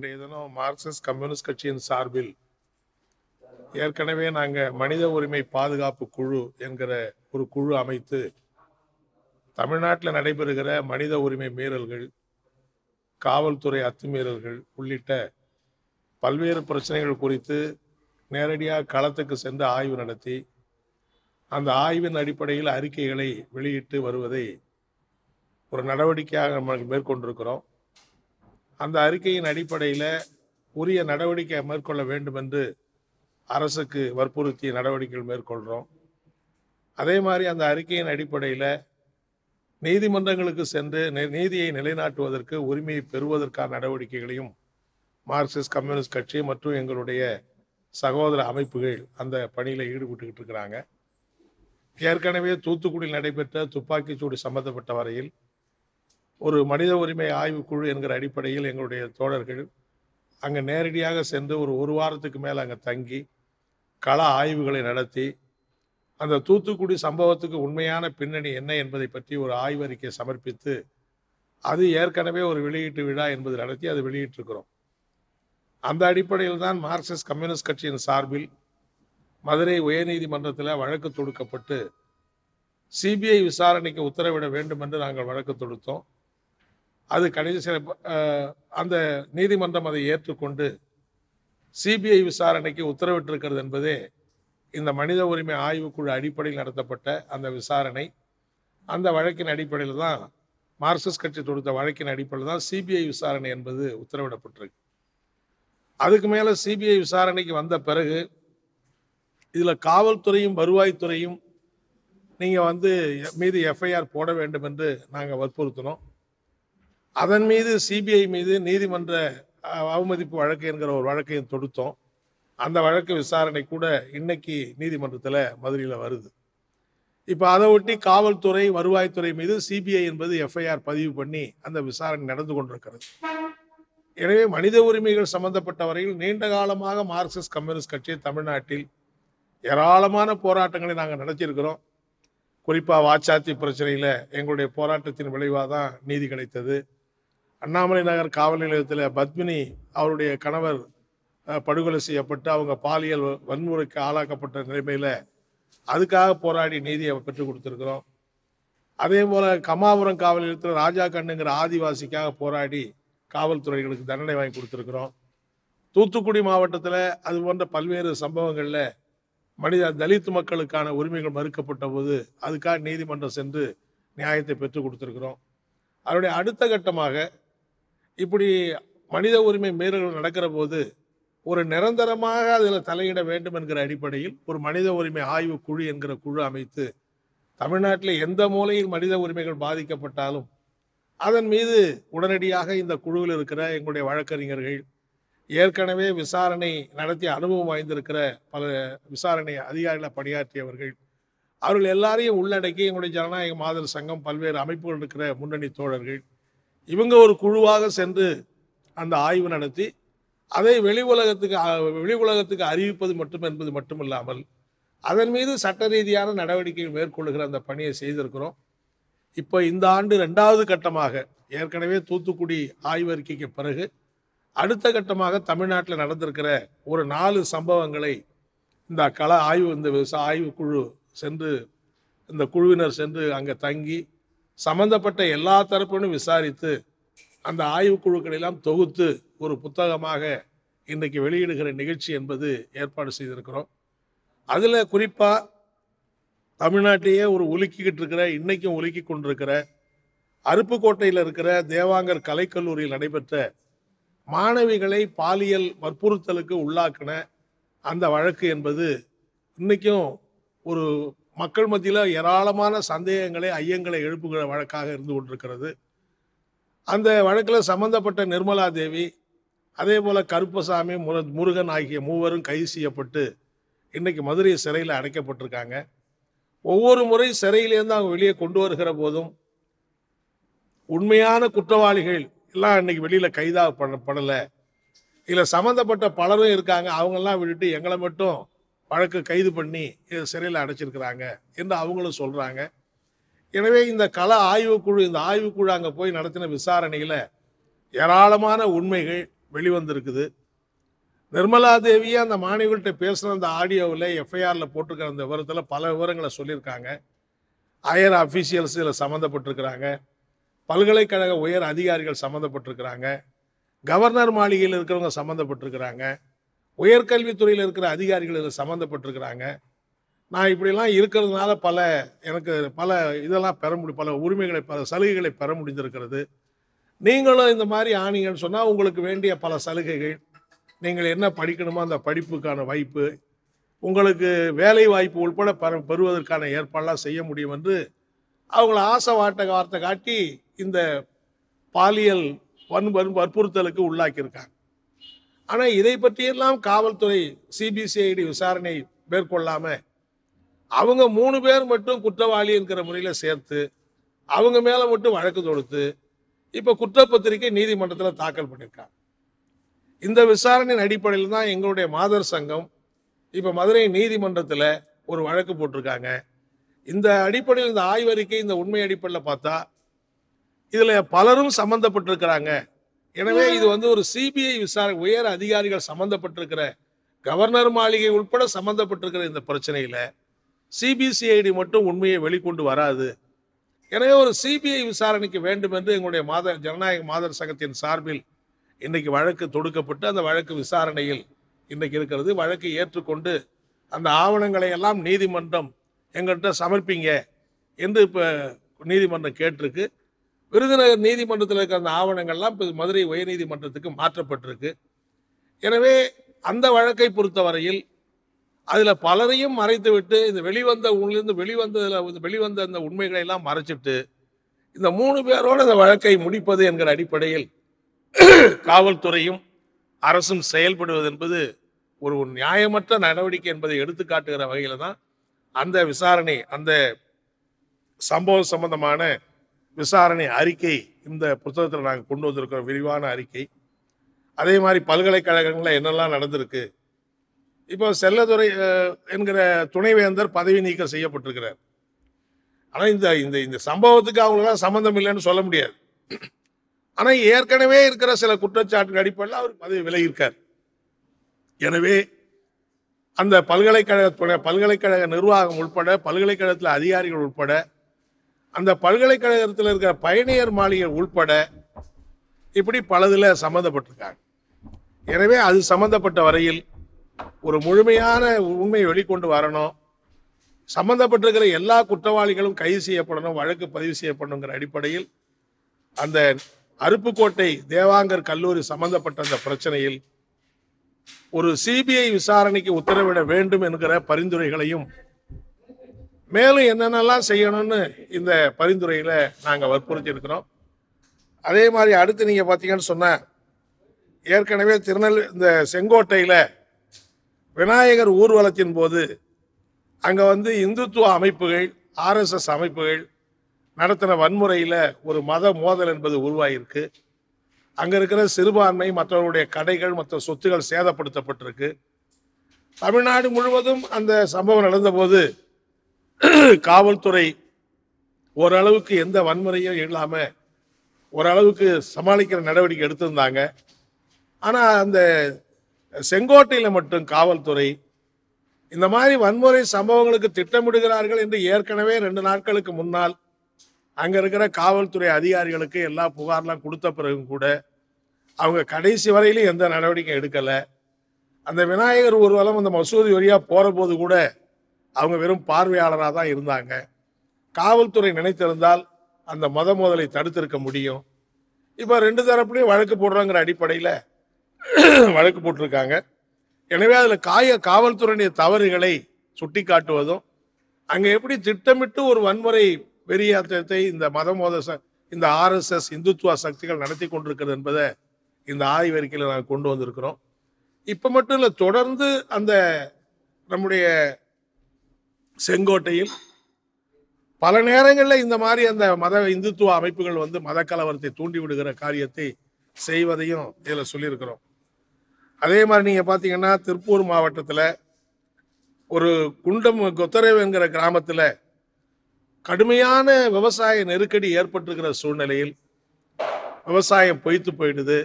இன்றைய தினம் Marxist communist கட்சியின் சார்பில் ஏற்கனவே நாங்கள் மனித உரிமை பாதுகாப்பு குழு என்கிற ஒரு குழு அமைத்து தமிழ்நாட்டில் நடைபெறுகிற மனித உரிமை மீறல்கள் காவல்துறை அத்துமீறல்கள் உள்ளிட்ட பல்வேறு பிரச்சனைகள் குறித்து நேரடியாக களத்துக்கு சென்று ஆய்வு நடத்தி அந்த ஆய்வின் அடிப்படையில் அறிக்கைகளை வெளியிட்டு வருவதை ஒரு நடவடிக்கையாக நம்ம மேற்கொண்டிருக்கிறோம் அந்த அறிக்கையின் அடிப்படையில் உரிய நடவடிக்கை மேற்கொள்ள வேண்டும் என்று அரசுக்கு வற்புறுத்திய நடவடிக்கைகள் மேற்கொள்கிறோம் அதே மாதிரி அந்த அறிக்கையின் அடிப்படையில் நீதிமன்றங்களுக்கு சென்று நீதியை நிலைநாட்டுவதற்கு உரிமையை பெறுவதற்கான நடவடிக்கைகளையும் மார்க்சிஸ்ட் கம்யூனிஸ்ட் கட்சி மற்றும் எங்களுடைய சகோதர அமைப்புகள் அந்த பணியில் ஈடுபட்டுக்கிட்டு இருக்கிறாங்க ஏற்கனவே தூத்துக்குடியில் நடைபெற்ற துப்பாக்கிச்சூடு சம்பந்தப்பட்ட வரையில் ஒரு மனித உரிமை ஆய்வுக்குழு என்கிற அடிப்படையில் எங்களுடைய தோழர்கள் அங்கே நேரடியாக சென்று ஒரு ஒரு வாரத்துக்கு மேலே அங்கே தங்கி கள ஆய்வுகளை நடத்தி அந்த தூத்துக்குடி சம்பவத்துக்கு உண்மையான பின்னணி என்ன என்பதை பற்றி ஒரு ஆய்வறிக்கை சமர்ப்பித்து அது ஏற்கனவே ஒரு வெளியீட்டு விழா என்பது நடத்தி அது வெளியிட்டிருக்கிறோம் அந்த அடிப்படையில் தான் மார்க்சிஸ்ட் கம்யூனிஸ்ட் கட்சியின் சார்பில் மதுரை உயர்நீதிமன்றத்தில் வழக்கு தொடுக்கப்பட்டு சிபிஐ விசாரணைக்கு உத்தரவிட வேண்டும் என்று நாங்கள் வழக்கு தொடுத்தோம் அது கடைசி சில அந்த நீதிமன்றம் அதை ஏற்றுக்கொண்டு சிபிஐ விசாரணைக்கு உத்தரவிட்டிருக்கிறது என்பதே இந்த மனித உரிமை ஆய்வுக்குழு அடிப்படையில் நடத்தப்பட்ட அந்த விசாரணை அந்த வழக்கின் அடிப்படையில் தான் மார்க்சிஸ்ட் கட்சி தொடுத்த வழக்கின் அடிப்படையில் தான் சிபிஐ விசாரணை என்பது உத்தரவிடப்பட்டிருக்கு அதுக்கு மேலே சிபிஐ விசாரணைக்கு வந்த பிறகு இதில் காவல்துறையும் வருவாய்த்துறையும் நீங்கள் வந்து மீது எஃப்ஐஆர் போட வேண்டும் என்று நாங்கள் வற்புறுத்தினோம் அதன் மீது சிபிஐ மீது நீதிமன்ற அவமதிப்பு வழக்கு என்கிற ஒரு வழக்கையும் தொடுத்தோம் அந்த வழக்கு விசாரணை கூட இன்னைக்கு நீதிமன்றத்தில் மதுரையில் வருது இப்போ அதை ஒட்டி காவல்துறை வருவாய்த்துறை மீது சிபிஐ என்பது எஃப்ஐஆர் பதிவு பண்ணி அந்த விசாரணை நடந்து கொண்டிருக்கிறது எனவே மனித உரிமைகள் சம்பந்தப்பட்ட வரையில் நீண்ட காலமாக மார்க்சிஸ்ட் கம்யூனிஸ்ட் கட்சி தமிழ்நாட்டில் ஏராளமான போராட்டங்களை நாங்கள் நடத்தியிருக்கிறோம் குறிப்பாக வாச்சாத்தி பிரச்சனையில் எங்களுடைய போராட்டத்தின் விளைவாக தான் நீதி கிடைத்தது அண்ணாமலை நகர் காவல் நிலையத்தில் பத்மினி அவருடைய கணவர் படுகொலை செய்யப்பட்டு அவங்க பாலியல் வன்முறைக்கு ஆளாக்கப்பட்ட நிலைமையில் அதுக்காக போராடி நீதியை பெற்றுக் கொடுத்துருக்குறோம் அதே போல் கமாபுரம் காவல் நிலையத்தில் ராஜா கண்ணுங்கிற ஆதிவாசிக்காக போராடி காவல்துறைகளுக்கு தண்டனை வாங்கி கொடுத்துருக்குறோம் தூத்துக்குடி மாவட்டத்தில் அது போன்ற பல்வேறு சம்பவங்களில் மனித தலித் மக்களுக்கான உரிமைகள் மறுக்கப்பட்ட போது அதுக்காக நீதிமன்றம் சென்று நியாயத்தை பெற்றுக் கொடுத்துருக்குறோம் அதனுடைய அடுத்த கட்டமாக இப்படி மனித உரிமை மீறல்கள் நடக்கிற போது ஒரு நிரந்தரமாக அதில் தலையிட வேண்டும் என்கிற அடிப்படையில் ஒரு மனித உரிமை ஆய்வு குழு என்கிற குழு அமைத்து தமிழ்நாட்டில் எந்த மூலையில் மனித உரிமைகள் பாதிக்கப்பட்டாலும் அதன் மீது உடனடியாக இந்த குழுவில் இருக்கிற எங்களுடைய வழக்கறிஞர்கள் ஏற்கனவே விசாரணை நடத்தி அனுபவம் வாய்ந்திருக்கிற பல விசாரணை அதிகாரிகளை பணியாற்றியவர்கள் அவர்கள் எல்லாரையும் உள்ளடக்கி எங்களுடைய ஜனநாயக மாதர் சங்கம் பல்வேறு அமைப்புகள் இருக்கிற முன்னணி தோழர்கள் இவங்க ஒரு குழுவாக சென்று அந்த ஆய்வு நடத்தி அதை வெளி உலகத்துக்கு வெளி உலகத்துக்கு அறிவிப்பது மட்டும் என்பது மட்டுமில்லாமல் அதன் மீது சட்ட ரீதியான நடவடிக்கைகள் மேற்கொள்ளுகிற அந்த பணியை செய்திருக்கிறோம் இப்போ இந்த ஆண்டு ரெண்டாவது கட்டமாக ஏற்கனவே தூத்துக்குடி ஆய்வறிக்கைக்கு பிறகு அடுத்த கட்டமாக தமிழ்நாட்டில் நடந்திருக்கிற ஒரு நாலு சம்பவங்களை இந்த கள ஆய்வு இந்த ஆய்வு குழு சென்று இந்த குழுவினர் சென்று அங்கே தங்கி சம்பந்தப்பட்ட எல்லா தரப்பினும் விசாரித்து அந்த ஆய்வுக்குழுக்களெல்லாம் தொகுத்து ஒரு புத்தகமாக இன்றைக்கு வெளியிடுகிற நிகழ்ச்சி என்பது ஏற்பாடு செய்திருக்கிறோம் அதில் குறிப்பாக தமிழ்நாட்டையே ஒரு உலுக்கிக்கிட்டு இருக்கிற இன்றைக்கும் உலுக்கி கொண்டிருக்கிற அருப்புக்கோட்டையில் இருக்கிற தேவாங்கர் கலைக்கல்லூரியில் நடைபெற்ற மாணவிகளை பாலியல் வற்புறுத்தலுக்கு உள்ளாக்கின அந்த வழக்கு என்பது இன்றைக்கும் ஒரு மக்கள் மத்தியில் ஏராளமான சந்தேகங்களை ஐயங்களை எழுப்புகிற வழக்காக இருந்து கொண்டிருக்கிறது அந்த வழக்கில் சம்பந்தப்பட்ட நிர்மலா தேவி அதே போல் கருப்பசாமி முர முருகன் ஆகிய மூவரும் கைது செய்யப்பட்டு இன்றைக்கி மதுரை சிறையில் அடைக்கப்பட்டிருக்காங்க ஒவ்வொரு முறை சிறையிலேருந்து அவங்க வெளியே கொண்டு வருகிற போதும் உண்மையான குற்றவாளிகள் எல்லாம் இன்னைக்கு வெளியில் கைதாக பட படலை இதில் சம்மந்தப்பட்ட பலரும் இருக்காங்க அவங்கெல்லாம் விட்டுட்டு எங்களை மட்டும் வழக்கு கைது பண்ணி சிறையில் அடைச்சிருக்கிறாங்க என்று அவங்களும் சொல்கிறாங்க எனவே இந்த கல ஆய்வுக்குழு இந்த ஆய்வுக்குழு அங்கே போய் நடத்தின விசாரணையில் ஏராளமான உண்மைகள் வெளிவந்திருக்குது நிர்மலா தேவியே அந்த மாணவிகள்கிட்ட பேசின அந்த ஆடியோவில் எஃப்ஐஆரில் போட்டிருக்கிற அந்த விவரத்தில் பல விவரங்களை சொல்லியிருக்காங்க அயர் அஃபீஷியல்ஸ் இதில் சம்மந்தப்பட்டிருக்கிறாங்க பல்கலைக்கழக உயர் அதிகாரிகள் சம்மந்தப்பட்டிருக்கிறாங்க கவர்னர் மாளிகையில் இருக்கிறவங்க சம்மந்தப்பட்டிருக்கிறாங்க உயர்கல்வித்துறையில் இருக்கிற அதிகாரிகள் இதில் சம்மந்தப்பட்டிருக்கிறாங்க நான் இப்படிலாம் இருக்கிறதுனால பல எனக்கு பல இதெல்லாம் பெற முடியும் பல உரிமைகளை பல சலுகைகளை பெற முடிஞ்சிருக்கிறது நீங்களும் இந்த மாதிரி ஆனீங்கன்னு சொன்னால் உங்களுக்கு வேண்டிய பல சலுகைகள் நீங்கள் என்ன படிக்கணுமோ அந்த படிப்புக்கான வாய்ப்பு உங்களுக்கு வேலை வாய்ப்பு உள்பட பெற பெறுவதற்கான ஏற்பாடெல்லாம் செய்ய முடியும் என்று அவங்கள ஆசை வாட்ட வார்த்தை காட்டி இந்த பாலியல் வன் வற்புறுத்தலுக்கு உள்ளாக்கியிருக்காங்க ஆனால் இதை பற்றியெல்லாம் காவல்துறை சிபிசிஐடி விசாரணை மேற்கொள்ளாம அவங்க மூணு பேர் மட்டும் குற்றவாளி என்கிற முறையில் சேர்த்து அவங்க மேலே மட்டும் வழக்கு தொடுத்து இப்போ குற்றப்பத்திரிகை நீதிமன்றத்தில் தாக்கல் பண்ணியிருக்காங்க இந்த விசாரணையின் அடிப்படையில் தான் எங்களுடைய மாதர் சங்கம் இப்போ மதுரை நீதிமன்றத்தில் ஒரு வழக்கு போட்டிருக்காங்க இந்த அடிப்படையில் இந்த ஆய்வறிக்கை இந்த உண்மை அடிப்படையில் பார்த்தா இதில் பலரும் சம்மந்தப்பட்டிருக்கிறாங்க எனவே இது வந்து ஒரு சிபிஐ விசாரணை உயர் அதிகாரிகள் சம்மந்தப்பட்டிருக்கிற கவர்னர் மாளிகை உட்பட சம்மந்தப்பட்டிருக்கிற இந்த பிரச்சனையில் சிபிசிஐடி மட்டும் உண்மையை வெளிக்கொண்டு வராது எனவே ஒரு சிபிஐ விசாரணைக்கு வேண்டும் என்று எங்களுடைய மாத ஜனநாயக மாதர் சங்கத்தின் சார்பில் இன்றைக்கு வழக்கு தொடுக்கப்பட்டு அந்த வழக்கு விசாரணையில் இன்றைக்கு இருக்கிறது வழக்கு ஏற்றுக்கொண்டு அந்த ஆவணங்களை எல்லாம் நீதிமன்றம் எங்கள்கிட்ட சமர்ப்பிங்க என்று இப்போ நீதிமன்றம் கேட்டிருக்கு விருதுநகர் நீதிமன்றத்தில் இருக்கிற அந்த ஆவணங்கள்லாம் இப்போ மதுரை உயர்நீதிமன்றத்துக்கு மாற்றப்பட்டிருக்கு எனவே அந்த வழக்கை பொறுத்தவரையில் அதில் பலரையும் மறைத்துவிட்டு இந்த வெளிவந்த உண்ணிலிருந்து வெளிவந்ததில் வெளிவந்த அந்த உண்மைகளை எல்லாம் மறைச்சிட்டு இந்த மூணு பேரோடு இந்த வழக்கை முடிப்பது என்கிற அடிப்படையில் காவல்துறையும் அரசும் செயல்படுவது என்பது ஒரு நியாயமற்ற நடவடிக்கை என்பதை எடுத்துக்காட்டுகிற வகையில் தான் அந்த விசாரணை அந்த சம்பவம் சம்பந்தமான விசாரணை அறிக்கை இந்த புத்தகத்தில் நாங்கள் கொண்டு வந்திருக்கிறோம் விரிவான அறிக்கை அதே மாதிரி பல்கலைக்கழகங்களில் என்னெல்லாம் நடந்திருக்கு இப்போ செல்லதுரை என்கிற துணைவேந்தர் பதவி நீக்கம் செய்யப்பட்டிருக்கிறார் ஆனால் இந்த இந்த இந்த சம்பவத்துக்கு அவங்களெல்லாம் சம்மந்தம் இல்லைன்னு சொல்ல முடியாது ஆனால் ஏற்கனவே இருக்கிற சில குற்றச்சாட்டுகள் அடிப்படையில் அவர் பதவி விலகியிருக்கார் எனவே அந்த பல்கலைக்கழக துணை பல்கலைக்கழக நிர்வாகம் உட்பட பல்கலைக்கழகத்தில் அதிகாரிகள் உட்பட அந்த பல்கலைக்கழகத்தில் இருக்கிற பயணியர் மாளிகை உள்பட இப்படி பலதில் சம்மந்தப்பட்டிருக்காங்க எனவே அது சம்மந்தப்பட்ட வரையில் ஒரு முழுமையான உண்மையை வெளிக்கொண்டு வரணும் சம்மந்தப்பட்டிருக்கிற எல்லா குற்றவாளிகளும் கைது செய்யப்படணும் வழக்கு பதிவு செய்யப்படணுங்கிற அடிப்படையில் அந்த அருப்புக்கோட்டை தேவாங்கர் கல்லூரி சம்பந்தப்பட்ட அந்த பிரச்சனையில் ஒரு சிபிஐ விசாரணைக்கு உத்தரவிட வேண்டும் என்கிற பரிந்துரைகளையும் மேலும் என்னென்னலாம் செய்யணும்னு இந்த பரிந்துரையில் நாங்கள் வற்புறுத்தியிருக்கிறோம் அதே மாதிரி அடுத்து நீங்கள் பார்த்தீங்கன்னு சொன்ன ஏற்கனவே திருநெல் இந்த செங்கோட்டையில் விநாயகர் ஊர்வலத்தின் போது அங்கே வந்து இந்துத்துவ அமைப்புகள் ஆர்எஸ்எஸ் அமைப்புகள் நடத்தின வன்முறையில் ஒரு மத மோதல் என்பது உருவாகியிருக்கு அங்கே இருக்கிற சிறுபான்மை மற்றவர்களுடைய கடைகள் மற்ற சொத்துகள் சேதப்படுத்தப்பட்டிருக்கு தமிழ்நாடு முழுவதும் அந்த சம்பவம் நடந்தபோது காவல்துறை ஓரளவுக்கு எந்த வன்முறையும் இல்லாமல் ஓரளவுக்கு சமாளிக்கிற நடவடிக்கை எடுத்திருந்தாங்க ஆனால் அந்த செங்கோட்டையில் மட்டும் காவல்துறை இந்த மாதிரி வன்முறை சம்பவங்களுக்கு திட்டமிடுகிறார்கள் என்று ஏற்கனவே ரெண்டு நாட்களுக்கு முன்னால் அங்கே இருக்கிற காவல்துறை அதிகாரிகளுக்கு எல்லா புகார்லாம் கொடுத்த பிறகும் கூட அவங்க கடைசி வரையிலும் எந்த நடவடிக்கையும் எடுக்கலை அந்த விநாயகர் ஊர்வலம் அந்த மசூதி வழியாக போகிற போது கூட அவங்க வெறும் பார்வையாளராக தான் இருந்தாங்க காவல்துறை நினைத்திருந்தால் அந்த மத மோதலை தடுத்திருக்க முடியும் இப்போ ரெண்டு தரப்புலையும் வழக்கு போடுறாங்கிற அடிப்படையில் வழக்கு போட்டிருக்காங்க எனவே அதில் காய காவல்துறையினுடைய தவறுகளை சுட்டி காட்டுவதும் அங்கே எப்படி திட்டமிட்டு ஒரு வன்முறை வெறியாற்றத்தை இந்த மத மோத இந்த ஆர்எஸ்எஸ் இந்துத்துவ சக்திகள் நடத்தி கொண்டிருக்கிறது என்பதை இந்த ஆய்வறிக்கையில் நாங்கள் கொண்டு வந்திருக்கிறோம் இப்போ மட்டும் இல்லை தொடர்ந்து அந்த நம்முடைய செங்கோட்டையில் பல நேரங்களில் இந்த மாதிரி அந்த மத இந்துத்துவ அமைப்புகள் வந்து மத கலவரத்தை தூண்டி விடுகிற காரியத்தை செய்வதையும் இதில் சொல்லியிருக்கிறோம் அதே மாதிரி நீங்கள் பார்த்தீங்கன்னா திருப்பூர் மாவட்டத்தில் ஒரு குண்டம் கொத்தரவு என்கிற கிராமத்தில் கடுமையான விவசாய நெருக்கடி ஏற்பட்டிருக்கிற சூழ்நிலையில் விவசாயம் பொய்த்து போயிடுது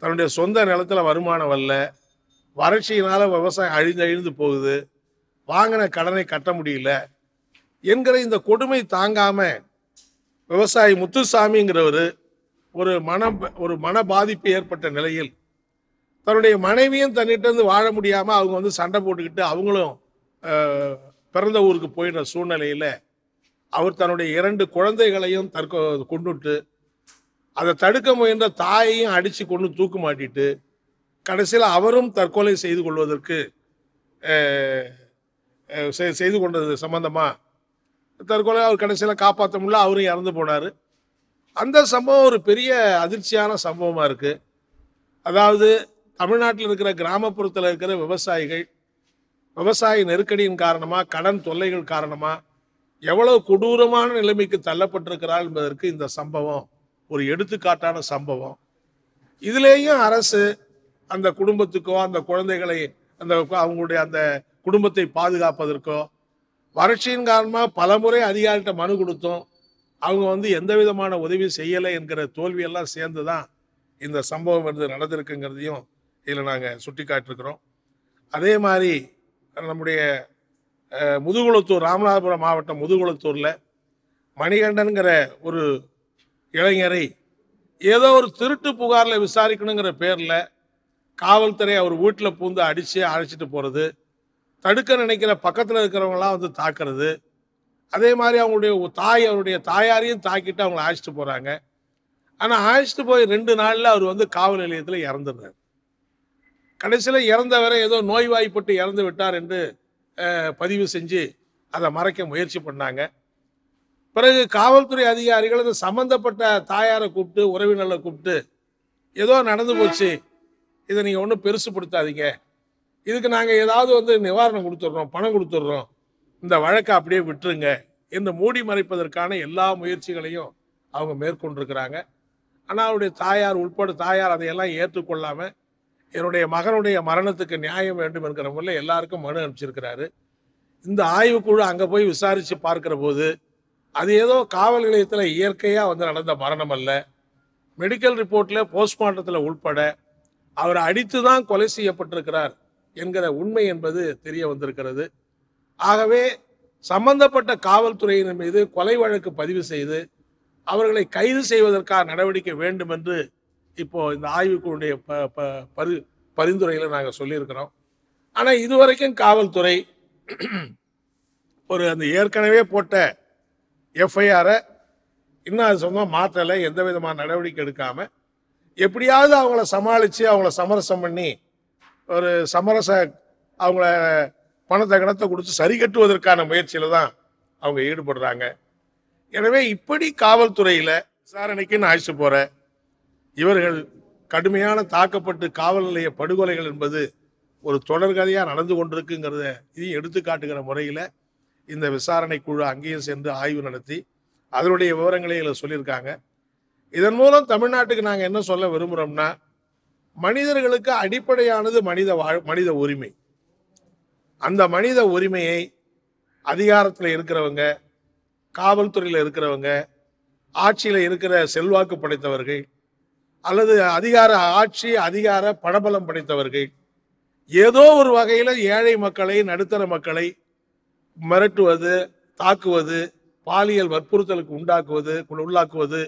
தன்னுடைய சொந்த நிலத்தில் வருமானம் அல்ல வறட்சியினால் விவசாயம் அழிந்து அழிந்து போகுது வாங்கின கடனை கட்ட முடியல என்கிற இந்த கொடுமை தாங்காம விவசாயி முத்துசாமிங்கிறவர் ஒரு மன ஒரு மன பாதிப்பு ஏற்பட்ட நிலையில் தன்னுடைய மனைவியும் தன்னிட்ட இருந்து வாழ முடியாமல் அவங்க வந்து சண்டை போட்டுக்கிட்டு அவங்களும் பிறந்த ஊருக்கு போயிடுற சூழ்நிலையில் அவர் தன்னுடைய இரண்டு குழந்தைகளையும் தற்கொ கொண்டுட்டு அதை தடுக்க முயன்ற தாயையும் அடித்து கொண்டு தூக்கு மாட்டிட்டு கடைசியில் அவரும் தற்கொலை செய்து கொள்வதற்கு செய்து கொண்டது சம்பந்தமா தற்கொலை அவர் கடைசியில் காப்பாற்ற முடியல அவரும் இறந்து போனார் அந்த சம்பவம் ஒரு பெரிய அதிர்ச்சியான சம்பவமாக இருக்குது அதாவது தமிழ்நாட்டில் இருக்கிற கிராமப்புறத்தில் இருக்கிற விவசாயிகள் விவசாய நெருக்கடியின் காரணமாக கடன் தொல்லைகள் காரணமாக எவ்வளவு கொடூரமான நிலைமைக்கு தள்ளப்பட்டிருக்கிறார் என்பதற்கு இந்த சம்பவம் ஒரு எடுத்துக்காட்டான சம்பவம் இதுலேயும் அரசு அந்த குடும்பத்துக்கோ அந்த குழந்தைகளை அந்த அவங்களுடைய அந்த குடும்பத்தை பாதுகாப்பதற்கோ வறட்சியின் காரணமாக பல முறை அதிகாரிகிட்ட மனு கொடுத்தோம் அவங்க வந்து எந்த விதமான உதவி செய்யலை என்கிற தோல்வியெல்லாம் சேர்ந்து தான் இந்த சம்பவம் வந்து நடந்திருக்குங்கிறதையும் இதில் நாங்கள் சுட்டி காட்டிருக்கிறோம் அதே மாதிரி நம்முடைய முதுகுளத்தூர் ராமநாதபுரம் மாவட்டம் முதுகுளத்தூரில் மணிகண்டனுங்கிற ஒரு இளைஞரை ஏதோ ஒரு திருட்டு புகாரில் விசாரிக்கணுங்கிற பேரில் காவல்துறை அவர் வீட்டில் பூந்து அடித்து அழைச்சிட்டு போகிறது தடுக்க நினைக்கிற பக்கத்தில் இருக்கிறவங்களாம் வந்து தாக்குறது அதே மாதிரி அவங்களுடைய தாய் அவருடைய தாயாரையும் தாக்கிட்டு அவங்கள அழைச்சிட்டு போகிறாங்க ஆனால் அழைச்சிட்டு போய் ரெண்டு நாளில் அவர் வந்து காவல் நிலையத்தில் இறந்துடுறார் கடைசியில் இறந்தவரை ஏதோ நோய்வாய்ப்பட்டு இறந்து விட்டார் என்று பதிவு செஞ்சு அதை மறைக்க முயற்சி பண்ணாங்க பிறகு காவல்துறை அதிகாரிகள் அது சம்மந்தப்பட்ட தாயாரை கூப்பிட்டு உறவினர்களை கூப்பிட்டு ஏதோ நடந்து போச்சு இதை நீங்கள் ஒன்றும் பெருசுப்படுத்தாதீங்க இதுக்கு நாங்கள் ஏதாவது வந்து நிவாரணம் கொடுத்துட்றோம் பணம் கொடுத்துட்றோம் இந்த வழக்கை அப்படியே விட்டுருங்க இந்த மூடி மறைப்பதற்கான எல்லா முயற்சிகளையும் அவங்க மேற்கொண்டிருக்கிறாங்க ஆனால் அவருடைய தாயார் உட்பட தாயார் அதையெல்லாம் ஏற்றுக்கொள்ளாமல் என்னுடைய மகனுடைய மரணத்துக்கு நியாயம் வேண்டும் என்கிற முறையில் எல்லாருக்கும் மனு அனுப்பிச்சிருக்கிறாரு இந்த ஆய்வுக்குழு அங்கே போய் விசாரித்து பார்க்குற போது அது ஏதோ காவல் நிலையத்தில் இயற்கையாக வந்து நடந்த மரணம் அல்ல மெடிக்கல் ரிப்போர்ட்டில் போஸ்ட்மார்ட்டத்தில் உள்பட அவர் அடித்து தான் கொலை செய்யப்பட்டிருக்கிறார் என்கிற உண்மை என்பது தெரிய வந்திருக்கிறது ஆகவே சம்பந்தப்பட்ட காவல்துறையினர் மீது கொலை வழக்கு பதிவு செய்து அவர்களை கைது செய்வதற்கான நடவடிக்கை வேண்டும் என்று இப்போ இந்த ஆய்வுக்குழுடைய ப ப பரி பரிந்துரையில் நாங்கள் சொல்லியிருக்கிறோம் ஆனால் இதுவரைக்கும் காவல்துறை ஒரு அந்த ஏற்கனவே போட்ட எஃப்ஐஆரை இன்னும் அது சொந்தமாக மாற்றலை எந்த விதமான நடவடிக்கை எடுக்காமல் எப்படியாவது அவங்கள சமாளித்து அவங்கள சமரசம் பண்ணி ஒரு சமரச அவங்கள பணத்தை கணத்தை கொடுத்து சரி கட்டுவதற்கான முயற்சியில் தான் அவங்க ஈடுபடுறாங்க எனவே இப்படி காவல்துறையில் விசாரணைக்கு நான் போகிற இவர்கள் கடுமையான தாக்கப்பட்டு காவல் நிலைய படுகொலைகள் என்பது ஒரு தொடர்கதையாக நடந்து கொண்டிருக்குங்கிறத இதையும் எடுத்துக்காட்டுகிற முறையில் இந்த விசாரணை குழு அங்கேயும் சென்று ஆய்வு நடத்தி அதனுடைய விவரங்களை இதில் சொல்லியிருக்காங்க இதன் மூலம் தமிழ்நாட்டுக்கு நாங்கள் என்ன சொல்ல விரும்புகிறோம்னா மனிதர்களுக்கு அடிப்படையானது மனித வாழ் மனித உரிமை அந்த மனித உரிமையை அதிகாரத்தில் இருக்கிறவங்க காவல்துறையில் இருக்கிறவங்க ஆட்சியில் இருக்கிற செல்வாக்கு படைத்தவர்கள் அல்லது அதிகார ஆட்சி அதிகார படபலம் படைத்தவர்கள் ஏதோ ஒரு வகையில் ஏழை மக்களை நடுத்தர மக்களை மிரட்டுவது தாக்குவது பாலியல் வற்புறுத்தலுக்கு உண்டாக்குவது உள்ளாக்குவது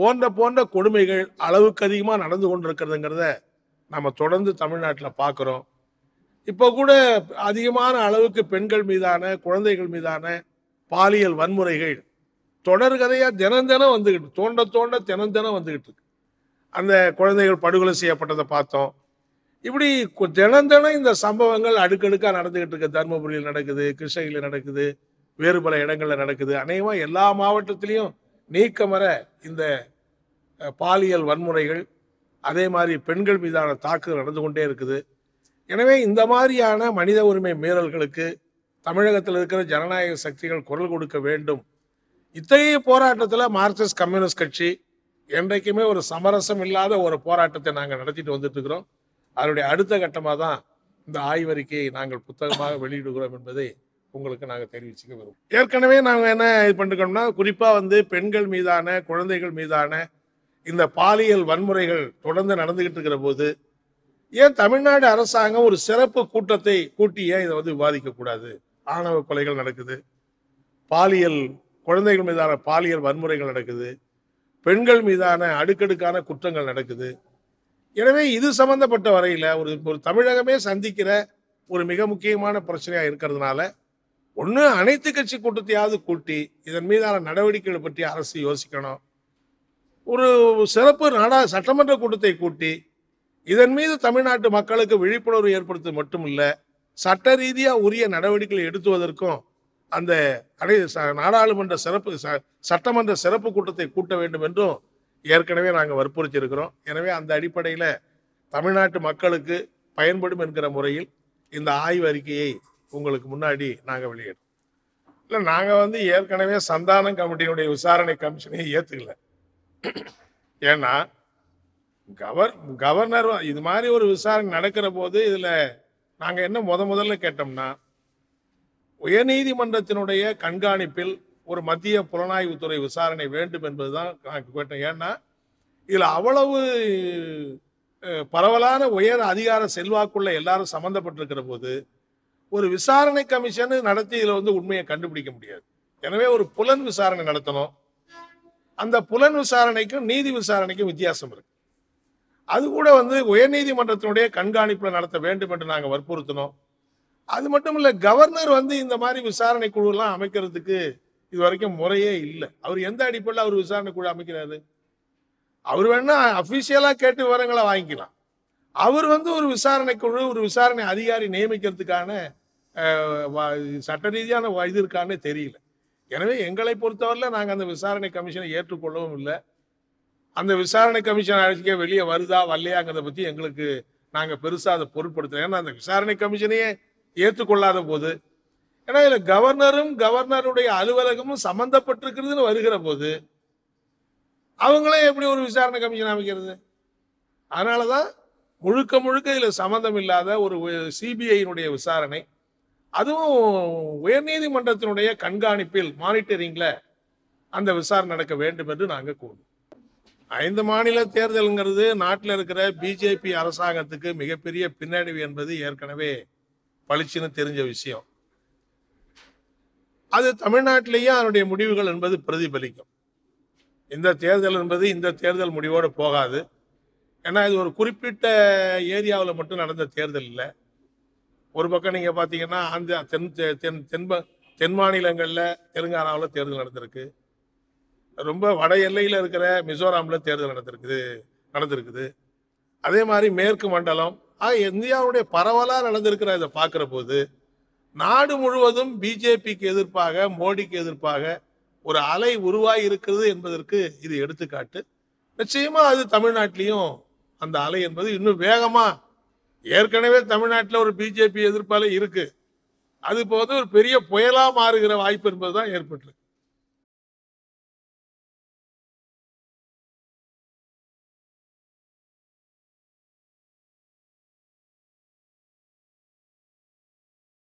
போன்ற போன்ற கொடுமைகள் அளவுக்கு அதிகமாக நடந்து கொண்டிருக்கிறதுங்கிறத நம்ம தொடர்ந்து தமிழ்நாட்டில் பார்க்குறோம் இப்போ கூட அதிகமான அளவுக்கு பெண்கள் மீதான குழந்தைகள் மீதான பாலியல் வன்முறைகள் தொடர் கதையாக தினம் தினம் வந்துக்கிட்டு தோண்ட தோண்ட தினம் தினம் வந்துக்கிட்டு அந்த குழந்தைகள் படுகொலை செய்யப்பட்டதை பார்த்தோம் இப்படி தினம் தினம் இந்த சம்பவங்கள் அடுக்கடுக்காக நடந்துக்கிட்டு இருக்கு தருமபுரியில் நடக்குது கிருஷ்ணகிரியில் நடக்குது வேறு பல இடங்களில் நடக்குது அநேகமாக எல்லா மாவட்டத்திலையும் நீக்கமர இந்த பாலியல் வன்முறைகள் அதே மாதிரி பெண்கள் மீதான தாக்குதல் நடந்து கொண்டே இருக்குது எனவே இந்த மாதிரியான மனித உரிமை மீறல்களுக்கு தமிழகத்தில் இருக்கிற ஜனநாயக சக்திகள் குரல் கொடுக்க வேண்டும் இத்தகைய போராட்டத்தில் மார்க்சிஸ்ட் கம்யூனிஸ்ட் கட்சி என்றைக்குமே ஒரு சமரசம் இல்லாத ஒரு போராட்டத்தை நாங்கள் நடத்திட்டு வந்துட்டு இருக்கிறோம் அதனுடைய அடுத்த கட்டமாக தான் இந்த ஆய்வறிக்கையை நாங்கள் புத்தகமாக வெளியிடுகிறோம் என்பதை உங்களுக்கு நாங்கள் தெரிவிச்சுக்க வரும் ஏற்கனவே நாங்கள் என்ன இது பண்ணிருக்கோம்னா குறிப்பாக வந்து பெண்கள் மீதான குழந்தைகள் மீதான இந்த பாலியல் வன்முறைகள் தொடர்ந்து நடந்துகிட்டு இருக்கிற போது ஏன் தமிழ்நாடு அரசாங்கம் ஒரு சிறப்பு கூட்டத்தை கூட்டி ஏன் இதை வந்து விவாதிக்கக்கூடாது ஆணவ கொலைகள் நடக்குது பாலியல் குழந்தைகள் மீதான பாலியல் வன்முறைகள் நடக்குது பெண்கள் மீதான அடுக்கடுக்கான குற்றங்கள் நடக்குது எனவே இது சம்பந்தப்பட்ட வரையில் ஒரு ஒரு தமிழகமே சந்திக்கிற ஒரு மிக முக்கியமான பிரச்சனையாக இருக்கிறதுனால ஒன்று அனைத்து கட்சி கூட்டத்தையாவது கூட்டி இதன் மீதான நடவடிக்கைகளை பற்றி அரசு யோசிக்கணும் ஒரு சிறப்பு நாடா சட்டமன்ற கூட்டத்தை கூட்டி இதன் மீது தமிழ்நாட்டு மக்களுக்கு விழிப்புணர்வு ஏற்படுத்துவது மட்டுமில்ல சட்ட ரீதியாக உரிய நடவடிக்கைகளை எடுத்துவதற்கும் அந்த அனை நாடாளுமன்ற சிறப்பு சட்டமன்ற சிறப்பு கூட்டத்தை கூட்ட வேண்டும் என்றும் ஏற்கனவே நாங்கள் வற்புறுத்தியிருக்கிறோம் எனவே அந்த அடிப்படையில் தமிழ்நாட்டு மக்களுக்கு பயன்படும் என்கிற முறையில் இந்த ஆய்வு அறிக்கையை உங்களுக்கு முன்னாடி நாங்கள் வெளியிடுறோம் இல்லை நாங்கள் வந்து ஏற்கனவே சந்தானம் கமிட்டியினுடைய விசாரணை கமிஷனையும் ஏற்றுக்கல ஏன்னா கவர் கவர்னர் இது மாதிரி ஒரு விசாரணை நடக்கிற போது இதில் நாங்கள் என்ன முத முதல்ல கேட்டோம்னா உயர்நீதிமன்றத்தினுடைய கண்காணிப்பில் ஒரு மத்திய புலனாய்வுத்துறை விசாரணை வேண்டும் என்பது தான் நான் கேட்டேன் ஏன்னா இதில் அவ்வளவு பரவலான உயர் அதிகார செல்வாக்குள்ள எல்லாரும் சம்மந்தப்பட்டிருக்கிற போது ஒரு விசாரணை கமிஷன் நடத்தி இதில் வந்து உண்மையை கண்டுபிடிக்க முடியாது எனவே ஒரு புலன் விசாரணை நடத்தணும் அந்த புலன் விசாரணைக்கும் நீதி விசாரணைக்கும் வித்தியாசம் இருக்கு அது கூட வந்து உயர்நீதிமன்றத்தினுடைய கண்காணிப்பில் நடத்த வேண்டும் என்று நாங்கள் வற்புறுத்தினோம் அது மட்டும் இல்லை கவர்னர் வந்து இந்த மாதிரி விசாரணை குழுலாம் அமைக்கிறதுக்கு இது வரைக்கும் முறையே இல்லை அவர் எந்த அடிப்படையில் அவர் விசாரணை குழு அமைக்கிறாரு அவர் வேணா அஃபிஷியலாக கேட்டு விவரங்களை வாங்கிக்கலாம் அவர் வந்து ஒரு விசாரணை குழு ஒரு விசாரணை அதிகாரி நியமிக்கிறதுக்கான சட்ட ரீதியான இது இருக்கான்னு தெரியல எனவே எங்களை பொறுத்தவரையில் நாங்கள் அந்த விசாரணை கமிஷனை ஏற்றுக்கொள்ளவும் இல்லை அந்த விசாரணை கமிஷன் அழைச்சிக்க வெளியே வருதா வரலையாங்கிறத பற்றி எங்களுக்கு நாங்கள் பெருசாக அதை பொருட்படுத்தலை ஏன்னா அந்த விசாரணை கமிஷனையே ஏற்றுக்கொள்ளாத போது ஏன்னா இதில் கவர்னரும் கவர்னருடைய அலுவலகமும் சம்மந்தப்பட்டிருக்கிறதுன்னு வருகிற போது அவங்களே எப்படி ஒரு விசாரணை கமிஷன் அமைக்கிறது அதனால தான் முழுக்க முழுக்க இதில் சம்மந்தம் இல்லாத ஒரு சிபிஐனுடைய விசாரணை அதுவும் உயர்நீதிமன்றத்தினுடைய கண்காணிப்பில் மானிட்டரிங்கில் அந்த விசாரணை நடக்க வேண்டும் என்று நாங்கள் கூறுவோம் ஐந்து மாநில தேர்தலுங்கிறது நாட்டில் இருக்கிற பிஜேபி அரசாங்கத்துக்கு மிகப்பெரிய பின்னடைவு என்பது ஏற்கனவே பளிச்சுன்னு தெரிஞ்ச விஷயம் அது தமிழ்நாட்டிலேயே அதனுடைய முடிவுகள் என்பது பிரதிபலிக்கும் இந்த தேர்தல் என்பது இந்த தேர்தல் முடிவோடு போகாது ஏன்னா இது ஒரு குறிப்பிட்ட ஏரியாவில் மட்டும் நடந்த தேர்தல் இல்லை ஒரு பக்கம் நீங்கள் பார்த்தீங்கன்னா ஆந்திரா தென் தென் தென்ப தென் மாநிலங்களில் தெலுங்கானாவில் தேர்தல் நடந்திருக்கு ரொம்ப வட எல்லையில் இருக்கிற மிசோராமில் தேர்தல் நடந்திருக்குது நடந்திருக்குது அதே மாதிரி மேற்கு மண்டலம் ஆக இந்தியாவுடைய பரவலாக நடந்திருக்கிற இதை பார்க்குற போது நாடு முழுவதும் பிஜேபிக்கு எதிர்ப்பாக மோடிக்கு எதிர்ப்பாக ஒரு அலை உருவாகி இருக்கிறது என்பதற்கு இது எடுத்துக்காட்டு நிச்சயமாக அது தமிழ்நாட்டிலையும் அந்த அலை என்பது இன்னும் வேகமாக ஏற்கனவே தமிழ்நாட்டில் ஒரு பிஜேபி எதிர்ப்பாலே இருக்குது அது இப்போ வந்து ஒரு பெரிய புயலாக மாறுகிற வாய்ப்பு என்பது தான் ஏற்பட்டிருக்கு